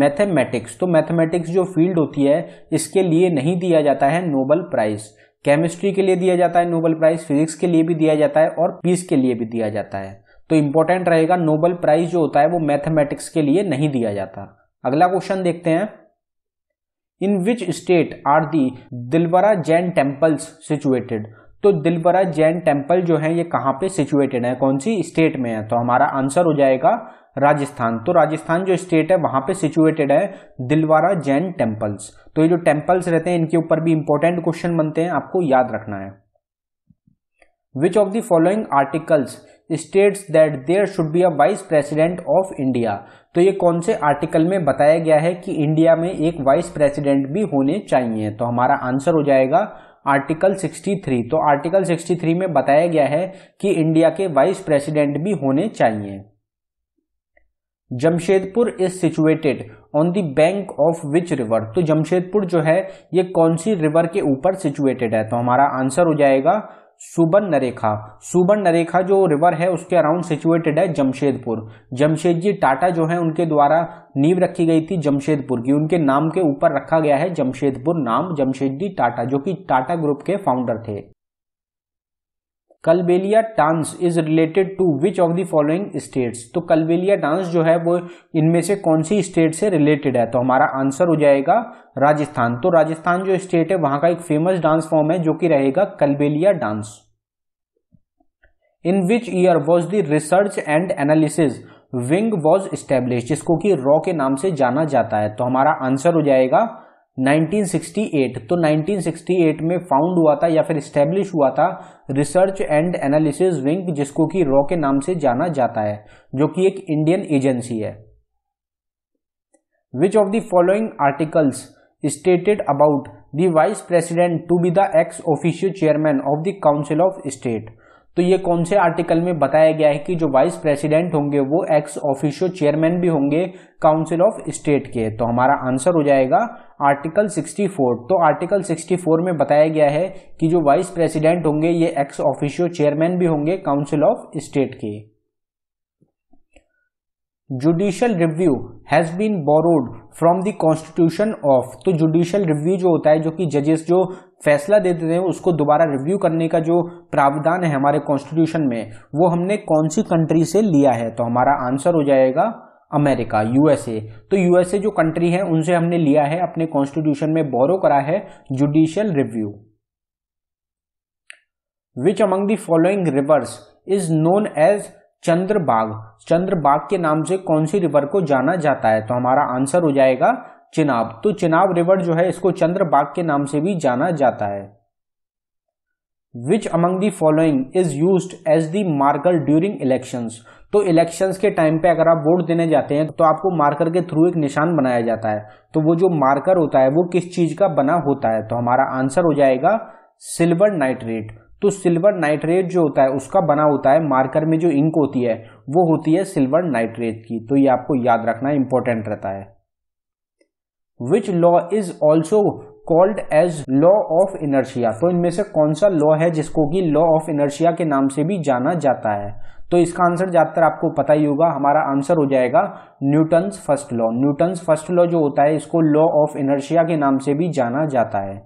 मैथमेटिक्स तो मैथमेटिक्स जो फील्ड होती है इसके लिए नहीं दिया जाता है नोबल प्राइज़ केमिस्ट्री के लिए दिया जाता है नोबल प्राइज फिजिक्स के लिए भी दिया जाता है और पीस के लिए भी दिया जाता है तो इंपॉर्टेंट रहेगा नोबल प्राइज जो होता है वो मैथमेटिक्स के लिए नहीं दिया जाता अगला क्वेश्चन देखते हैं in which state are the Dilwara Jain temples situated तो दिलवरा जैन टेम्पल जो है ये कहाँ पे सिचुएटेड है कौन सी स्टेट में है तो हमारा आंसर हो जाएगा राजस्थान तो राजस्थान जो स्टेट है वहां पे सिचुएटेड है दिलवारा जैन टेम्पल्स तो ये जो टेम्पल्स रहते हैं इनके ऊपर भी इंपॉर्टेंट क्वेश्चन बनते हैं आपको याद रखना है which of the following articles states that there should be a vice president of India तो ये कौन से आर्टिकल में बताया गया है कि इंडिया में एक वाइस प्रेसिडेंट भी होने चाहिए तो हमारा आंसर हो जाएगा आर्टिकल 63 तो आर्टिकल 63 में बताया गया है कि इंडिया के वाइस प्रेसिडेंट भी होने चाहिए Jamshedpur is situated on the bank of which river तो जमशेदपुर जो है ये कौन सी रिवर के ऊपर सिचुएटेड है तो हमारा आंसर हो जाएगा सुबन नरेखा सुबन नरेखा जो रिवर है उसके अराउंड सिचुएटेड है जमशेदपुर जमशेद जी टाटा जो है उनके द्वारा नींव रखी गई थी जमशेदपुर की उनके नाम के ऊपर रखा गया है जमशेदपुर नाम जमशेद जी टाटा जो कि टाटा ग्रुप के फाउंडर थे Kalbelia dance is related to which of the following states तो कलबेलिया डांस जो है वो इनमें से कौन सी स्टेट से रिलेटेड है तो हमारा आंसर हो जाएगा राजस्थान तो राजस्थान जो स्टेट है वहां का एक फेमस डांस फॉर्म है जो कि रहेगा Kalbelia dance in which year was the research and analysis wing was establish जिसको कि रॉ के नाम से जाना जाता है तो हमारा आंसर हो जाएगा 1968 तो 1968 में फाउंड हुआ था या फिर स्टेब्लिश हुआ था रिसर्च एंड एनालिसिस विंग जिसको कि रॉ के नाम से जाना जाता है जो कि एक इंडियन एजेंसी है which of the following articles stated about the vice president to be the ex official chairman of the council of state तो ये कौन से आर्टिकल में बताया गया है कि जो वाइस प्रेसिडेंट होंगे वो एक्स ऑफिशियल चेयरमैन भी होंगे काउंसिल ऑफ स्टेट के तो हमारा आंसर हो जाएगा आर्टिकल 64 तो आर्टिकल 64 में बताया गया है कि जो वाइस प्रेसिडेंट होंगे ये एक्स ऑफिशियो चेयरमैन भी होंगे काउंसिल ऑफ स्टेट के judicial review has been borrowed from the constitution of तो जुडिशियल रिव्यू जो होता है जो कि जजेस जो फैसला देते हैं उसको दोबारा रिव्यू करने का जो प्रावधान है हमारे कॉन्स्टिट्यूशन में वो हमने कौन सी कंट्री से लिया है तो हमारा आंसर हो जाएगा अमेरिका यूएसए तो यूएसए जो कंट्री है उनसे हमने लिया है अपने कॉन्स्टिट्यूशन में बोरो करा है judicial review which among the following rivers is known as Chandrabagh Chandrabagh के नाम से कौन सी रिवर को जाना जाता है तो हमारा आंसर हो जाएगा चिनाब तो चिनाब रिवर जो है इसको चंद्रबाग के नाम से भी जाना जाता है which among the following is use as the marker during elections तो इलेक्शंस के टाइम पे अगर आप वोट देने जाते हैं तो आपको मार्कर के थ्रू एक निशान बनाया जाता है तो वो जो मार्कर होता है वो किस चीज का बना होता है तो हमारा आंसर हो जाएगा सिल्वर नाइट्रेट तो सिल्वर नाइट्रेट जो होता है उसका बना होता है मार्कर में जो इंक होती है वो होती है सिल्वर नाइट्रेट की तो ये आपको याद रखना इंपॉर्टेंट रहता है which law is also called as law of inertia तो इनमें से कौन सा लॉ है जिसको कि लॉ ऑफ इनर्शिया के नाम से भी जाना जाता है तो इसका आंसर ज़्यादातर आपको पता ही होगा हमारा आंसर हो जाएगा Newton's first law Newton's first law जो होता है इसको लॉ ऑफ इनर्शिया के नाम से भी जाना जाता है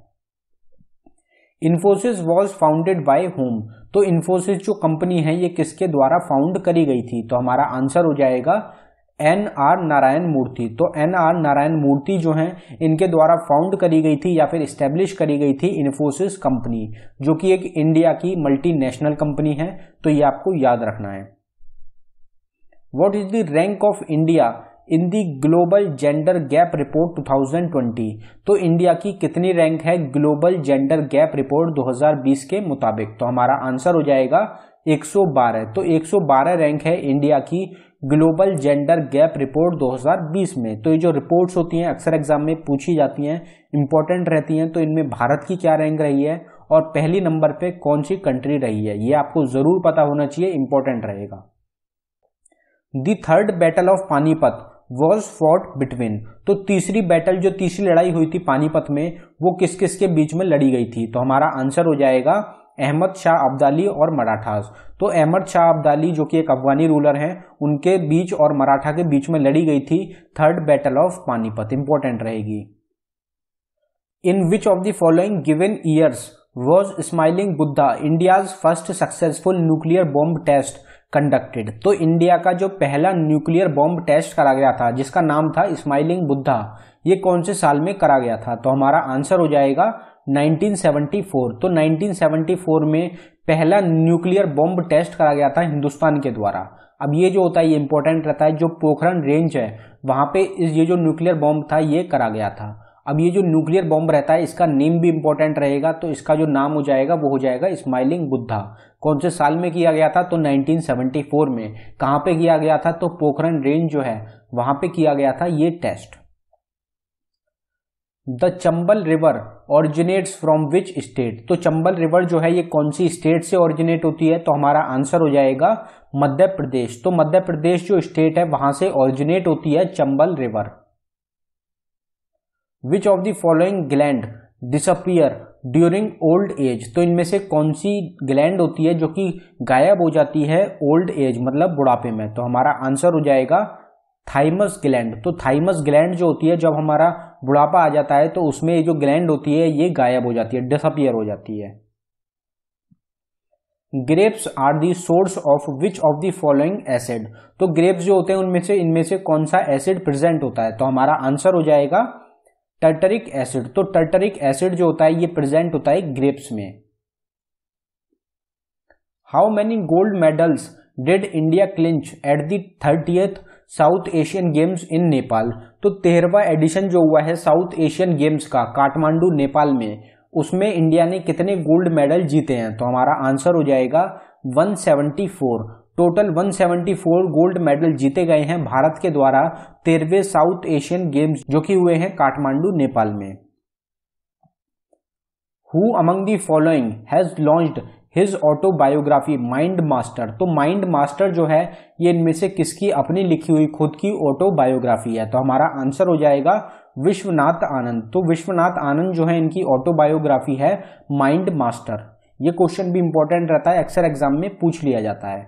Infosys was founded by whom तो इन्फोसिस जो कंपनी है ये किसके द्वारा फाउंड करी गई थी तो हमारा आंसर हो जाएगा एन आर नारायण मूर्ति तो एन आर नारायण मूर्ति जो हैं इनके द्वारा फाउंड करी गई थी या फिर इस्टेब्लिश करी गई थी इन्फोसिस कंपनी जो कि एक इंडिया की मल्टीनेशनल कंपनी है तो ये आपको याद रखना है what is the rank of India in the global gender gap report 2020 तो इंडिया की कितनी रैंक है ग्लोबल जेंडर गैप रिपोर्ट 2020 के मुताबिक तो हमारा आंसर हो जाएगा 112 तो 112 रैंक है इंडिया की ग्लोबल जेंडर गैप रिपोर्ट 2020 में तो ये जो रिपोर्ट्स होती हैं अक्सर एग्जाम में पूछी जाती हैं इंपॉर्टेंट रहती हैं तो इनमें भारत की क्या रैंक रही है और पहली नंबर पे कौन सी कंट्री रही है ये आपको जरूर पता होना चाहिए इंपॉर्टेंट रहेगा the third battle of Panipat was fought between तो तीसरी बैटल जो तीसरी लड़ाई हुई थी पानीपत में वो किस किस के बीच में लड़ी गई थी तो हमारा आंसर हो जाएगा अहमद शाह अब्दाली और मराठास तो अहमद शाह अब्दाली जो कि एक अफगानी रूलर हैं उनके बीच और मराठा के बीच में लड़ी गई थी third battle of Panipat important रहेगी in which of the following given years was smiling Buddha India's first successful nuclear bomb test conducted तो इंडिया का जो पहला न्यूक्लियर बॉम्ब टेस्ट करा गया था जिसका नाम था स्माइलिंग बुद्धा ये कौन से साल में करा गया था तो हमारा आंसर हो जाएगा 1974 तो 1974 में पहला न्यूक्लियर बॉम्ब टेस्ट करा गया था हिंदुस्तान के द्वारा अब ये जो होता है ये इंपॉर्टेंट रहता है जो पोखरण रेंज है वहाँ पे ये जो न्यूक्लियर बॉम्ब था ये करा गया था अब ये जो न्यूक्लियर बॉम्ब रहता है इसका नेम भी इंपॉर्टेंट रहेगा तो इसका जो नाम हो जाएगा वो हो जाएगा स्माइलिंग बुद्धा कौन से साल में किया गया था तो 1974 में कहाँ पे किया गया था तो पोखरण रेंज जो है वहाँ पे किया गया था ये test the Chambal river originates from which state तो चंबल रिवर जो है ये कौन सी स्टेट से ऑरिजिनेट होती है तो हमारा आंसर हो जाएगा मध्य प्रदेश तो मध्य प्रदेश जो स्टेट है वहां से ऑरिजिनेट होती है Chambal river which of the following gland disappear during old age तो इनमें से कौन सी ग्लैंड होती है जो कि गायब हो जाती है ओल्ड एज मतलब बुढ़ापे में तो हमारा आंसर हो जाएगा थाइमस ग्लैंड तो थाइमस ग्लैंड जो होती है जब हमारा बुढ़ापा आ जाता है तो उसमें ये जो ग्लैंड होती है ये गायब हो जाती है डिसअपियर हो जाती है grapes are the source of which of the following acid तो ग्रेप्स जो होते हैं उनमें से इनमें से कौन सा एसिड प्रेजेंट होता है तो हमारा आंसर हो जाएगा टर्टरिक एसिड तो टर्टरिक एसिड जो होता है ये प्रेजेंट होता है ग्रेप्स में how many gold medals did India clinch at the South Asian Games in Nepal तो तेरहवा एडिशन जो हुआ है साउथ एशियन गेम्स का काठमांडू नेपाल में उसमें इंडिया ने कितने गोल्ड मेडल जीते हैं तो हमारा आंसर हो जाएगा 174 टोटल 174 गोल्ड मेडल जीते गए हैं भारत के द्वारा तेरहवे साउथ एशियन गेम्स जो कि हुए हैं काठमांडू नेपाल में who among the following has launched his autobiography Mind Master तो माइंड मास्टर जो है ये इनमें से किसकी अपनी लिखी हुई खुद की ऑटोबायोग्राफी है तो हमारा आंसर हो जाएगा विश्वनाथ आनंद तो विश्वनाथ आनंद जो है इनकी ऑटोबायोग्राफी है माइंड मास्टर ये क्वेश्चन भी इंपॉर्टेंट रहता है अक्सर एग्जाम में पूछ लिया जाता है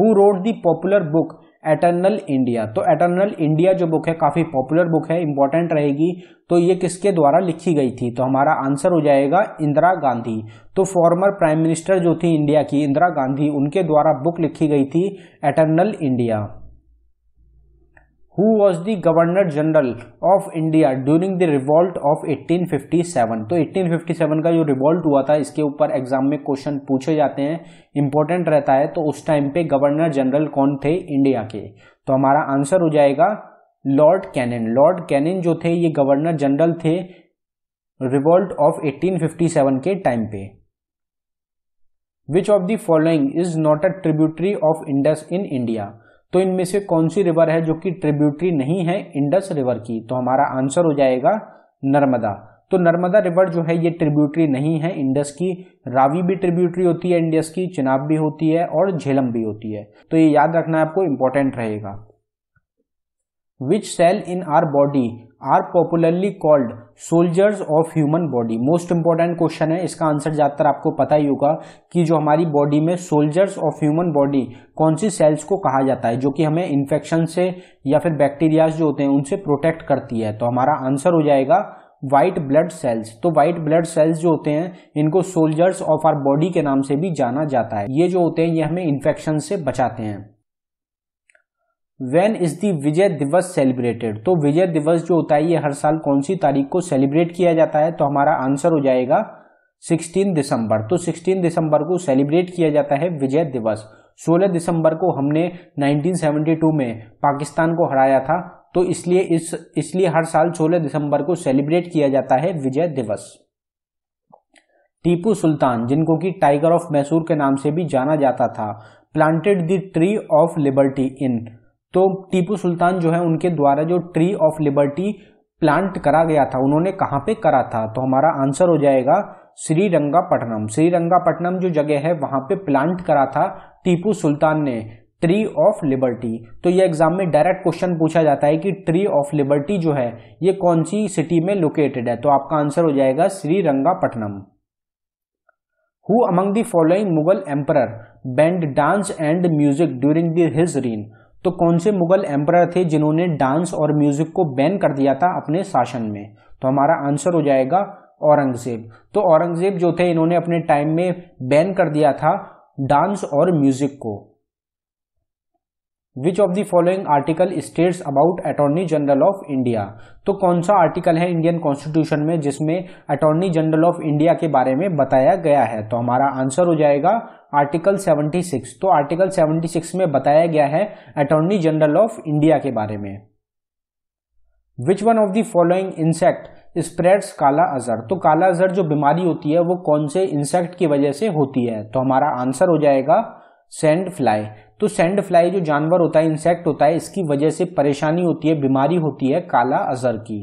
who wrote the popular book Eternal India तो एटर्नल इंडिया जो बुक है काफ़ी पॉपुलर बुक है इंपॉर्टेंट रहेगी तो ये किसके द्वारा लिखी गई थी तो हमारा आंसर हो जाएगा इंदिरा गांधी तो फॉर्मर प्राइम मिनिस्टर जो थी इंडिया की इंदिरा गांधी उनके द्वारा बुक लिखी गई थी Eternal India who was the governor general of India during the revolt of 1857 तो 1857 का जो रिवॉल्ट हुआ था इसके ऊपर एग्जाम में क्वेश्चन पूछे जाते हैं इंपॉर्टेंट रहता है तो उस टाइम पे गवर्नर जनरल कौन थे इंडिया के तो हमारा आंसर हो जाएगा लॉर्ड कैनन लॉर्ड कैनन जो थे ये गवर्नर जनरल थे रिवॉल्ट ऑफ 1857 के टाइम पे which of the following is not a tributary of Indus in India तो इनमें से कौन सी रिवर है जो कि ट्रिब्यूटरी नहीं है इंडस रिवर की तो हमारा आंसर हो जाएगा नर्मदा तो नर्मदा रिवर जो है ये ट्रिब्यूटरी नहीं है इंडस की रावी भी ट्रिब्यूटरी होती है इंडस की चिनाब भी होती है और झेलम भी होती है तो ये याद रखना आपको इंपॉर्टेंट रहेगा which cell in our body are popularly called soldiers of human body most important question है इसका आंसर ज़्यादातर आपको पता ही होगा कि जो हमारी बॉडी में सोल्जर्स ऑफ ह्यूमन बॉडी कौन सी सेल्स को कहा जाता है जो कि हमें इन्फेक्शन से या फिर बैक्टीरियाज जो होते हैं उनसे प्रोटेक्ट करती है तो हमारा आंसर हो जाएगा वाइट ब्लड सेल्स तो व्हाइट ब्लड सेल्स जो होते हैं इनको सोल्जर्स ऑफ आर बॉडी के नाम से भी जाना जाता है ये जो होते हैं ये हमें इन्फेक्शन से बचाते हैं वेन इज दी विजय दिवस सेलिब्रेटेड तो विजय दिवस जो होता है ये हर साल कौन सी तारीख को सेलिब्रेट किया जाता है तो हमारा आंसर हो जाएगा 16 दिसंबर तो 16 दिसंबर को सेलिब्रेट किया जाता है विजय दिवस 16 दिसंबर को हमने 1972 में पाकिस्तान को हराया था तो इसलिए इस इसलिए हर साल 16 दिसंबर को सेलिब्रेट किया जाता है विजय दिवस टीपू सुल्तान जिनको कि टाइगर ऑफ मैसूर के नाम से भी जाना जाता था planted the tree of liberty in तो टीपू सुल्तान जो है उनके द्वारा जो ट्री ऑफ लिबर्टी प्लांट करा गया था उन्होंने कहाँ पे करा था तो हमारा आंसर हो जाएगा श्रीरंगापट्टनम श्रीरंगापट्टनम जो जगह है वहां पे प्लांट करा था टीपू सुल्तान ने ट्री ऑफ लिबर्टी तो ये एग्जाम में डायरेक्ट क्वेश्चन पूछा जाता है कि ट्री ऑफ लिबर्टी जो है ये कौन सी सिटी में लोकेटेड है तो आपका आंसर हो जाएगा Srirangapatna who among the following Mughal emperor banned dance and music during his reign तो कौन से मुगल एम्पर थे जिन्होंने डांस और म्यूजिक को बैन कर दिया था अपने शासन में तो हमारा आंसर हो जाएगा औरंगजेब तो औरंगजेब जो थे इन्होंने अपने टाइम में बैन कर दिया था डांस और म्यूजिक को which of the following article states about attorney general of India तो कौन सा आर्टिकल है इंडियन कॉन्स्टिट्यूशन में जिसमें अटॉर्नी जनरल ऑफ इंडिया के बारे में बताया गया है तो हमारा आंसर हो जाएगा आर्टिकल 76 तो आर्टिकल 76 में बताया गया है अटॉर्नी जनरल ऑफ इंडिया के बारे में which one of the following insect spreads kala azar तो काला अजहर जो बीमारी होती है वो कौन से इंसेक्ट की वजह से होती है तो हमारा आंसर हो जाएगा सेंड फ्लाई तो सेंड फ्लाई जो जानवर होता है इंसेक्ट होता है इसकी वजह से परेशानी होती है बीमारी होती है काला अजहर की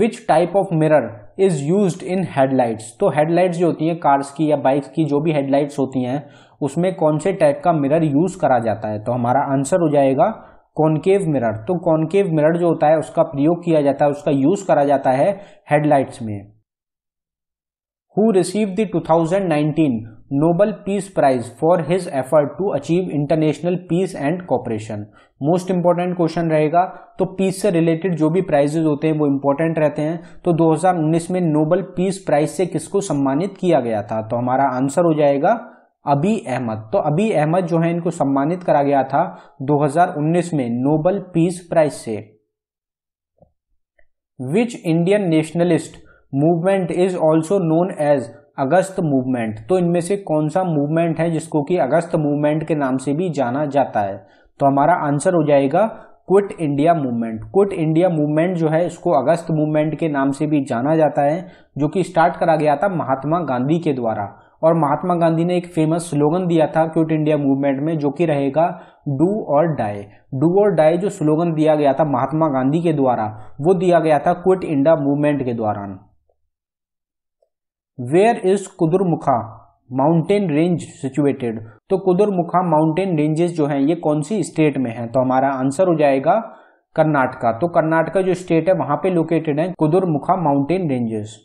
which type of mirror is used in headlights तो हेडलाइट्स जो होती हैं कार्स की या बाइक्स की जो भी हेडलाइट्स होती हैं उसमें कौन से टाइप का मिरर यूज़ करा जाता है तो हमारा आंसर हो जाएगा कॉन्केव मिरर तो कॉन्केव मिरर जो होता है उसका प्रयोग किया जाता है उसका यूज़ करा जाता है हेडलाइट्स में who received the 2019 Nobel peace prize for his effort to achieve international peace and cooperation most important question रहेगा तो पीस से रिलेटेड जो भी प्राइजेज होते हैं वो इंपॉर्टेंट रहते हैं तो 2019 में नोबल पीस प्राइज से किसको सम्मानित किया गया था तो हमारा आंसर हो जाएगा अभी अहमद तो अभी अहमद जो है इनको सम्मानित करा गया था 2019 में नोबल पीस प्राइज से which Indian nationalist movement is also known as August movement तो इनमें से कौन सा मूवमेंट है जिसको कि अगस्त मूवमेंट के नाम से भी जाना जाता है तो हमारा आंसर हो जाएगा Quit India movement Quit India movement जो है इसको अगस्त मूवमेंट के नाम से भी जाना जाता है जो कि स्टार्ट करा गया था महात्मा गांधी के द्वारा और महात्मा गांधी ने एक फेमस स्लोगन दिया था क्विट इंडिया मूवमेंट में जो कि रहेगा do or die do or die जो स्लोगन दिया गया था महात्मा गांधी के द्वारा वो दिया गया था क्विट इंडिया मूवमेंट के दौरान where is Kudremukh mountain range situated तो कुदुरमुखा माउंटेन रेंजेस जो हैं ये कौन सी स्टेट में है तो हमारा आंसर हो जाएगा कर्नाटका तो कर्नाटका जो स्टेट है वहां पे लोकेटेड है Kudremukh mountain ranges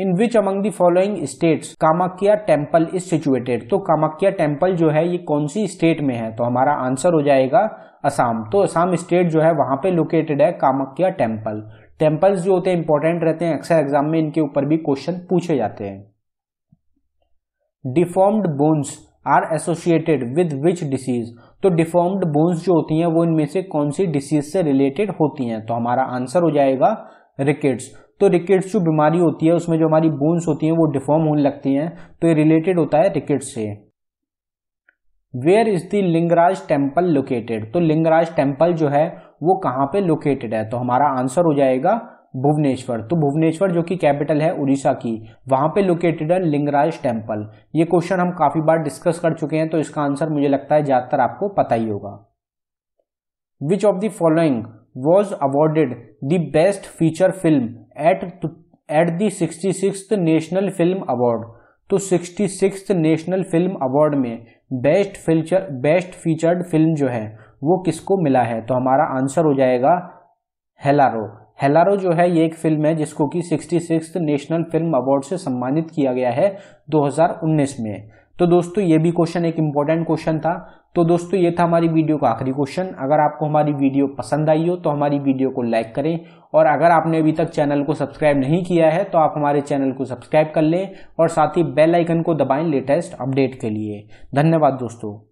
in which among the following states Kamakhya temple is situated तो कामाख्या टेम्पल जो है ये कौन सी स्टेट में है तो हमारा आंसर हो जाएगा असम तो असम स्टेट जो है वहां पे लोकेटेड है कामाख्या टेम्पल टेम्पल्स जो होते हैं इंपॉर्टेंट रहते हैं अक्सर एग्जाम में इनके ऊपर भी क्वेश्चन पूछे जाते हैं deformed bones are associated with which disease तो डिफॉर्म्ड बोन्स जो होती हैं वो इनमें से कौन सी डिसीज से रिलेटेड होती हैं तो हमारा आंसर हो जाएगा रिकेट्स तो रिकेट्स जो बीमारी होती है उसमें जो हमारी बोन्स होती हैं वो डिफॉर्म होने लगती हैं तो ये रिलेटेड होता है रिकेट्स से where is the Lingaraj temple located तो लिंगराज टेम्पल जो है वो कहाँ पे लोकेटेड है तो हमारा आंसर हो जाएगा भुवनेश्वर तो भुवनेश्वर जो कि कैपिटल है उड़ीसा की वहां पे लोकेटेड है लिंगराज टेम्पल ये क्वेश्चन हम काफी बार डिस्कस कर चुके हैं तो इसका आंसर मुझे लगता है ज्यादातर आपको पता ही होगा which of the following was awarded the best feature film at at the sixty six national film award तो sixty six national film award में best feature best featured film जो है वो किसको मिला है तो हमारा आंसर हो जाएगा हेलारो हेलारो जो है ये एक फिल्म है जिसको कि sixty six national film award से सम्मानित किया गया है 2019 में तो दोस्तों ये भी क्वेश्चन एक इम्पॉर्टेंट क्वेश्चन था तो दोस्तों ये था हमारी वीडियो का आखिरी क्वेश्चन अगर आपको हमारी वीडियो पसंद आई हो तो हमारी वीडियो को लाइक करें और अगर आपने अभी तक चैनल को सब्सक्राइब नहीं किया है तो आप हमारे चैनल को सब्सक्राइब कर लें और साथ ही बेल आइकन को दबाएं लेटेस्ट अपडेट के लिए धन्यवाद दोस्तों